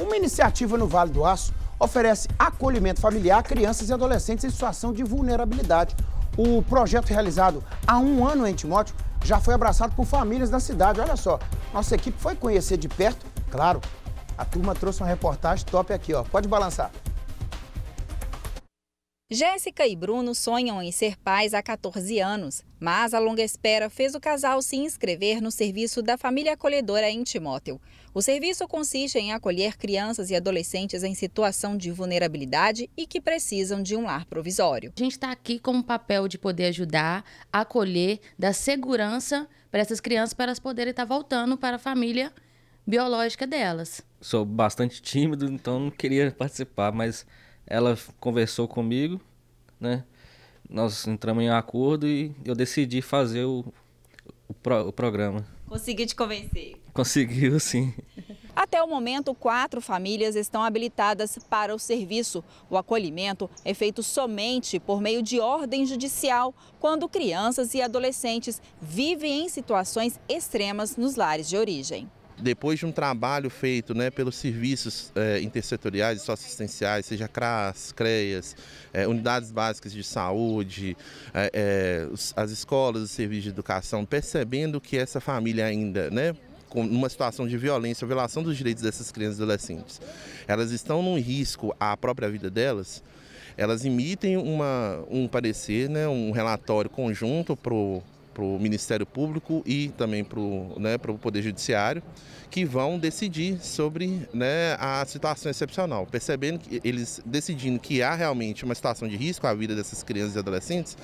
Uma iniciativa no Vale do Aço oferece acolhimento familiar a crianças e adolescentes em situação de vulnerabilidade. O projeto realizado há um ano em Timóteo já foi abraçado por famílias da cidade. Olha só, nossa equipe foi conhecer de perto, claro. A turma trouxe uma reportagem top aqui, ó. Pode balançar. Jéssica e Bruno sonham em ser pais há 14 anos, mas a longa espera fez o casal se inscrever no serviço da família acolhedora em Timóteo. O serviço consiste em acolher crianças e adolescentes em situação de vulnerabilidade e que precisam de um lar provisório. A gente está aqui com o papel de poder ajudar, acolher, dar segurança para essas crianças para elas poderem estar tá voltando para a família biológica delas. Sou bastante tímido, então não queria participar, mas ela conversou comigo, né? Nós entramos em um acordo e eu decidi fazer o, o, pro, o programa. Consegui te convencer? Conseguiu, sim. Até o momento, quatro famílias estão habilitadas para o serviço. O acolhimento é feito somente por meio de ordem judicial, quando crianças e adolescentes vivem em situações extremas nos lares de origem depois de um trabalho feito né, pelos serviços é, intersetoriais e socioassistenciais, seja CRAS, CREAS, é, unidades básicas de saúde, é, as escolas, os serviços de educação, percebendo que essa família ainda, né, com uma situação de violência, violação dos direitos dessas crianças e adolescentes, elas estão num risco à própria vida delas, elas emitem uma, um parecer, né, um relatório conjunto para para o Ministério Público e também para o né, Poder Judiciário, que vão decidir sobre né, a situação excepcional. Percebendo que eles decidindo que há realmente uma situação de risco à vida dessas crianças e adolescentes,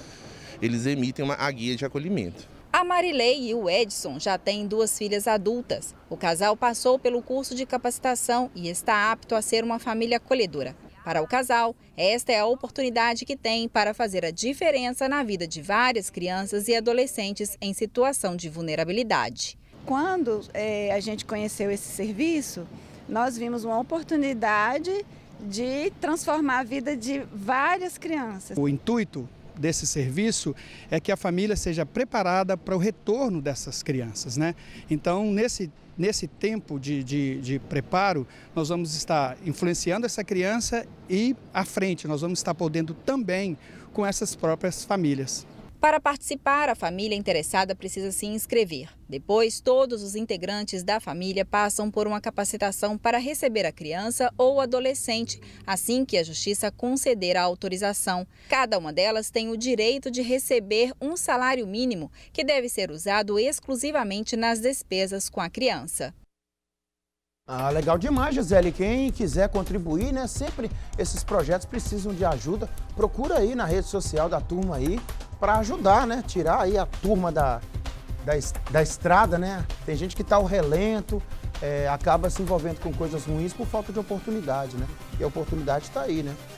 eles emitem uma a guia de acolhimento. A Marilei e o Edson já têm duas filhas adultas. O casal passou pelo curso de capacitação e está apto a ser uma família acolhedora. Para o casal, esta é a oportunidade que tem para fazer a diferença na vida de várias crianças e adolescentes em situação de vulnerabilidade. Quando é, a gente conheceu esse serviço, nós vimos uma oportunidade de transformar a vida de várias crianças. O intuito desse serviço é que a família seja preparada para o retorno dessas crianças. Né? Então, nesse nesse tempo de, de, de, preparo, nós vamos estar influenciando essa criança e à frente, nós vamos estar podendo também com essas próprias famílias. Para participar, a família interessada precisa se inscrever. Depois, todos os integrantes da família passam por uma capacitação para receber a criança ou adolescente, assim que a Justiça conceder a autorização. Cada uma delas tem o direito de receber um salário mínimo, que deve ser usado exclusivamente nas despesas com a criança. Ah, legal demais, Gisele. Quem quiser contribuir, né? Sempre esses projetos precisam de ajuda. Procura aí na rede social da turma aí, para ajudar, né? Tirar aí a turma da, da, da estrada, né? Tem gente que está ao relento, é, acaba se envolvendo com coisas ruins por falta de oportunidade, né? E a oportunidade está aí, né?